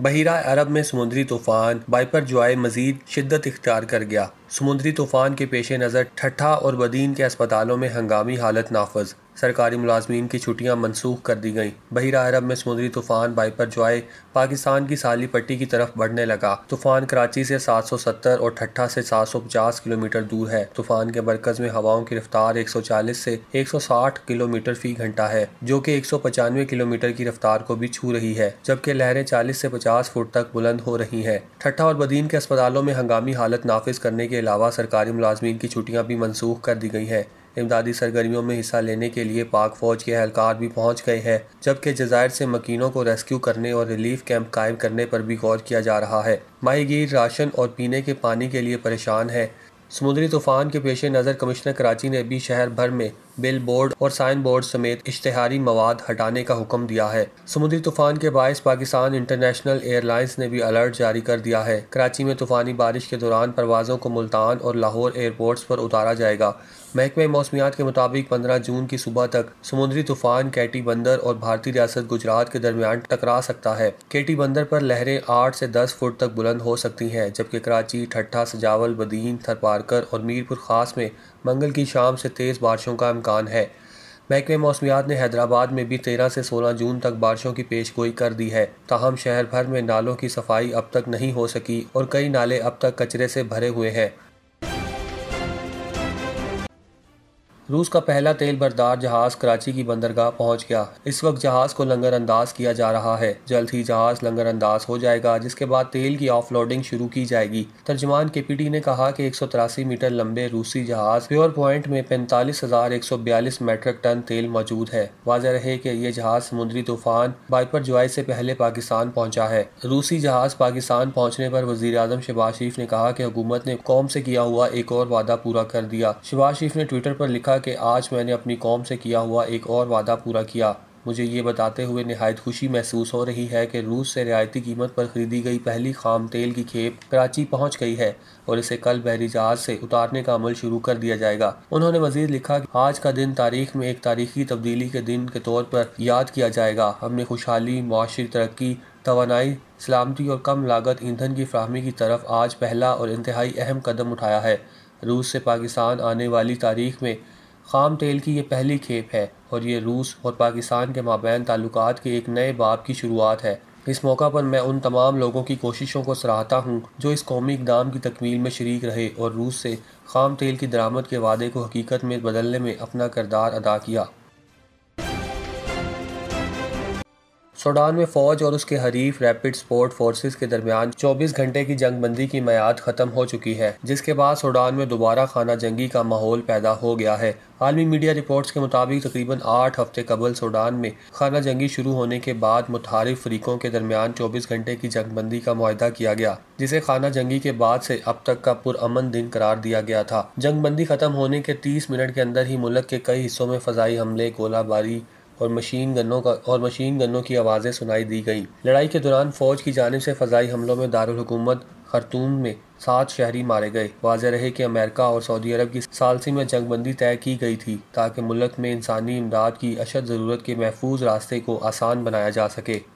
बहिरा अरब में समुद्री तूफान बाइपर जुआए मजीद शिद्दत इख्तियार कर गया समुद्री तूफान के पेश नज़र ठट्ठा और बदीन के अस्पतालों में हंगामी हालत नाफज सरकारी मुलाजमीन की छुट्टियां मनसूख कर दी गईं बहरा अरब में समुद्री तूफान बाइपर जॉय पाकिस्तान की साली पट्टी की तरफ बढ़ने लगा तूफान कराची से 770 और ठट्ठा से 750 किलोमीटर दूर है तूफान के मरकज में हवाओं की रफ्तार 140 से 160 किलोमीटर फी घंटा है जो कि एक किलोमीटर की रफ्तार को भी छू रही है जबकि लहरें चालीस से पचास फुट तक बुलंद हो रही है ठट्ठा और बदीन के अस्पतालों में हंगामी हालत नाफिज करने के अलावा सरकारी मुलाजमीन की छुट्टियाँ भी मनसूख कर दी गई है इमदादी सरगर्मियों में हिस्सा लेने के लिए पाक फौज के एहलकार भी पहुंच गए हैं जबकि जजायर से मकीनों को रेस्क्यू करने और रिलीफ कैंप कायम करने पर भी गौर किया जा रहा है माहिगीर राशन और पीने के पानी के लिए परेशान है समुद्री तूफान के पेश नज़र कमिश्नर कराची ने भी शहर भर में बिल बोर्ड और साइन बोर्ड समेत इश्तेहारी मवाद हटाने का हुक्म दिया है समुद्री तूफान के बायस पाकिस्तान इंटरनेशनल एयरलाइंस ने भी अलर्ट जारी कर दिया है कराची में तूफानी बारिश के दौरान परवाजों को मुल्तान और लाहौर एयरपोर्ट्स पर उतारा जाएगा महकमे मौसमियात के मुताबिक पंद्रह जून की सुबह तक समुद्री तूफान कैटी बंदर और भारतीय रियासत गुजरात के दरमियान टकरा सकता है केटी बंदर पर लहरें आठ से दस फुट तक बुलंद हो सकती हैं जबकि कराची ठट्ठा सजावल बदीन थरपारकर और मीरपुर खास में मंगल की शाम से तेज़ बारिशों का अम्कान है महकमे मौसमियात ने हैदराबाद में भी तेरह से सोलह जून तक बारिशों की पेश गोई कर दी है ताहम शहर भर में नालों की सफाई अब तक नहीं हो सकी और कई नाले अब तक कचरे से भरे हुए हैं रूस का पहला तेल बरदार जहाज कराची की बंदरगाह पहुंच गया इस वक्त जहाज को लंगरअंदाज किया जा रहा है जल्द ही जहाज लंगर अंदाज हो जाएगा जिसके बाद तेल की ऑफ शुरू की जाएगी तर्जमान केपीटी ने कहा कि एक मीटर लंबे रूसी जहाज प्योर पॉइंट में पैंतालीस हजार एक सौ बयालीस मेट्रिक टन तेल मौजूद है वाजह रहे की ये जहाज समुद्री तूफान बाइपर जुआई से पहले पाकिस्तान पहुँचा है रूसी जहाज पाकिस्तान पहुँचने पर वजीर आजम शबाज शरीफ ने कहा की हुकूमत ने कौम से किया हुआ एक और वादा पूरा कर दिया शहबाज शरीफ ने ट्विटर पर लिखा कि आज मैंने अपनी कौम से किया हुआ एक और वादा पूरा किया मुझे ये बताते हुए नहायत खुशी महसूस हो रही है कि रूस से रियायती कीमत पर खरीदी गई पहली खाम तेल की खेप कराची पहुंच गई है और इसे कल बहरी जहाज से उतारने का अमल शुरू कर दिया जाएगा उन्होंने मजीद लिखा कि आज का दिन तारीख में एक तारीखी तब्दीली के दिन के तौर पर याद किया जाएगा हमने खुशहाली माशी तरक्की तोानाई सलामती और कम लागत ईंधन की फ्राहमी की तरफ आज पहला और इंतहाई अहम कदम उठाया है रूस से पाकिस्तान आने वाली तारीख में खाम तेल की ये पहली खेप है और ये रूस और पाकिस्तान के माबेन ताल्लुक के एक नए बाब की शुरुआत है इस मौका पर मैं उन तमाम लोगों की कोशिशों को सराहता हूँ जो इस कौमी इकदाम की तकमील में शरीक रहे और रूस से खाम तेल की दरामद के वादे को हकीकत में बदलने में अपना किरदार अदा किया सूडान में फौज और उसके हरीफ रैपिड सपोर्ट फोर्सेस के दरमियान 24 घंटे की जंगबंदी की मैयाद खत्म हो चुकी है जिसके बाद सूडान में दोबारा खाना जंगी का माहौल पैदा हो गया है आलमी मीडिया रिपोर्ट्स के मुताबिक तकरीबन आठ हफ्ते कबल सूडान में खाना जंगी शुरू होने के बाद मुतारफ फरीकों के दरमियान चौबीस घंटे की जंगबंदी का माहा किया गया जिसे खाना जंगी के बाद से अब तक का पुरअमन दिन करार दिया गया था जंगबंदी खत्म होने के तीस मिनट के अंदर ही मुल्क के कई हिस्सों में फजाई हमले गोलाबारी और मशीन गनों का और मशीन गनों की आवाज़ें सुनाई दी गई लड़ाई के दौरान फ़ौज की जानब से फ़जाई हमलों में दारकूमत खरतूम में सात शहरी मारे गए वाजह रहे कि अमेरिका और सऊदी अरब की सालसी में जंगबंदी तय की गई थी ताकि मुल्क में इंसानी इमदाद की अशद ज़रूरत के महफूज रास्ते को आसान बनाया जा सके